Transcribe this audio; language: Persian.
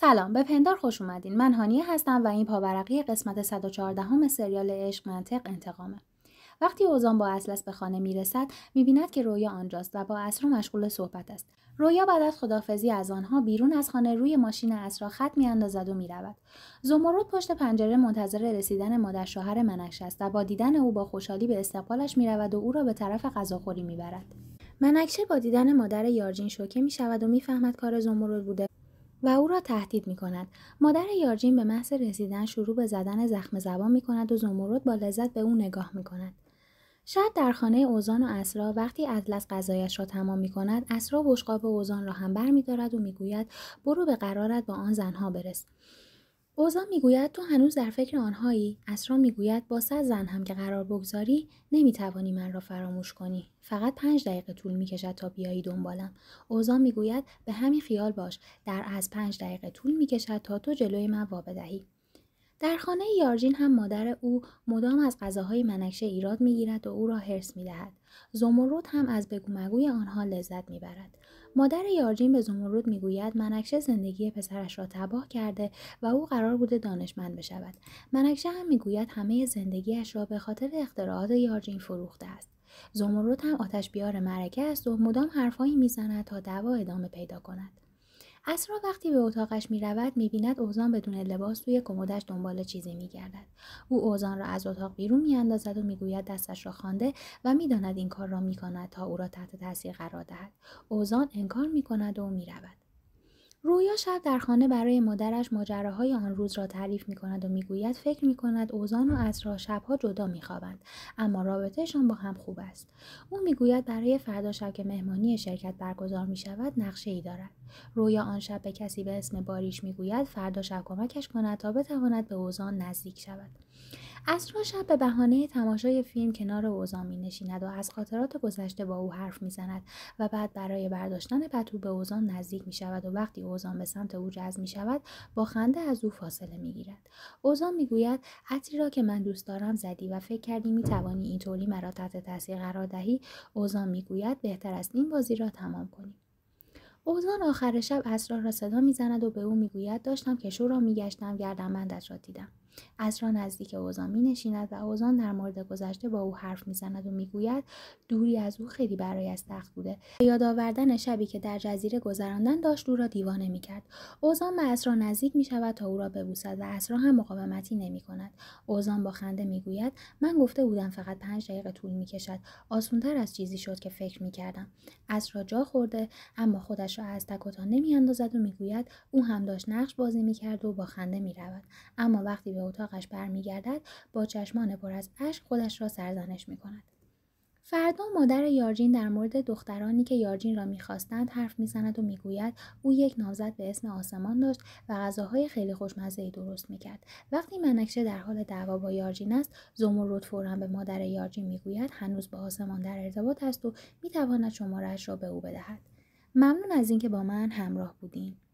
سلام به پندار خوش اومدین من هانیه هستم و این پاورقی قسمت 114 هم سریال عشق منطق انتقامه وقتی اوزان با اصلس به خانه میرسد میبیند که رویا آنجاست و با اسرا مشغول صحبت است رویا بعد از خدافزی از آنها بیرون از خانه روی ماشین اسرا خط میاندازد و میرود زمرد پشت پنجره منتظر رسیدن مادر شوهر منش است و با دیدن او با خوشحالی به استقبالش میرود و او را به طرف غذاخوری میبرد منکشه با دیدن مادر یارجین شوکه می شود و میفهمد کار زمرد بوده و او را تهدید می کند. مادر یارجین به محض رسیدن شروع به زدن زخم زبان می کند و زمرد با لذت به او نگاه می کند. شاید در خانه اوزان و اسرا وقتی اطلس غذایش را تمام می کند اسرا بشقاب اوزان را هم بر می دارد و می گوید برو به قرارت با آن زنها برس. اوزا میگوید تو هنوز در فکر آنهایی اسرا میگوید با صد زن هم که قرار بگذاری نمیتوانی من را فراموش کنی فقط پنج دقیقه طول میکشد تا بیایی دنبالم اوزا میگوید به همین خیال باش در از پنج دقیقه طول میکشد تا تو جلوی من وا در خانه یارجین هم مادر او مدام از غذاهای منکشه ایراد میگیرد و او را حرس میدهد زمرد هم از بگومگوی آنها لذت میبرد مادر یارجین به زمرد میگوید منکشه زندگی پسرش را تباه کرده و او قرار بوده دانشمند بشود منکشه هم میگوید همه زندگیش را به خاطر اختراعات یارجین فروخته است زمرد هم آتش بیار مرکه است و مدام حرفهایی میزند تا دعوا ادامه پیدا کند اسرا وقتی به اتاقش می رود می بیند اوزان بدون لباس توی کمدش دنبال چیزی می گردد. او اوزان را از اتاق بیرون می اندازد و می گوید دستش را خوانده و می داند این کار را می کند تا او را تحت تاثیر قرار دهد. اوزان انکار می کند و می رود. رویا شب در خانه برای مادرش های آن روز را تعریف می کند و میگوید فکر می کند اوزان و را شبها جدا می خوابند اما رابطهشان با هم خوب است او میگوید برای فردا شب که مهمانی شرکت برگزار می شود نقشه ای دارد رویا آن شب به کسی به اسم باریش میگوید فردا شب کمکش کند تا بتواند به اوزان نزدیک شود اصرا شب به بهانه تماشای فیلم کنار اوزان می نشیند و از خاطرات گذشته با او حرف می زند و بعد برای برداشتن پتو به اوزان نزدیک می شود و وقتی اوزان به سمت او جذب می شود با خنده از او فاصله می گیرد. اوزان می گوید عطری را که من دوست دارم زدی و فکر کردی می توانی اینطوری مرا تحت تاثیر قرار دهی اوزان می گوید بهتر است این بازی را تمام کنی. اوزان آخر شب اسرار را صدا میزند و به او میگوید داشتم کشو را میگشتم گردنبندت را دیدم از را نزدیک اوزان می نشیند و اوزان در مورد گذشته با او حرف می زند و میگوید دوری از او خیلی برای تخت بوده یاد آوردن شبی که در جزیره گذراندن داشت او را دیوانه می کرد اوزان به اسرا نزدیک می شود تا او را ببوسد و اسرا هم مقاومتی نمی کند اوزان با خنده گوید من گفته بودم فقط پنج دقیقه طول میکشد آسونتر از چیزی شد که فکر می کردم. اسرا جا خورده اما خودش را از تک تا نمیاندازد و میگوید او هم داشت نقش بازی کرد و با خنده رود اما وقتی به اتاقش برمیگردد با چشمان پر از اشک خودش را سرزنش می کند. فردا مادر یارجین در مورد دخترانی که یارجین را میخواستند حرف میزند و میگوید او یک نامزد به اسم آسمان داشت و غذاهای خیلی خوشمزه ای درست میکرد وقتی منکشه در حال دعوا با یارجین است زمرد فورا به مادر یارجین میگوید هنوز با آسمان در ارتباط است و میتواند شمارهاش را به او بدهد ممنون از اینکه با من همراه بودین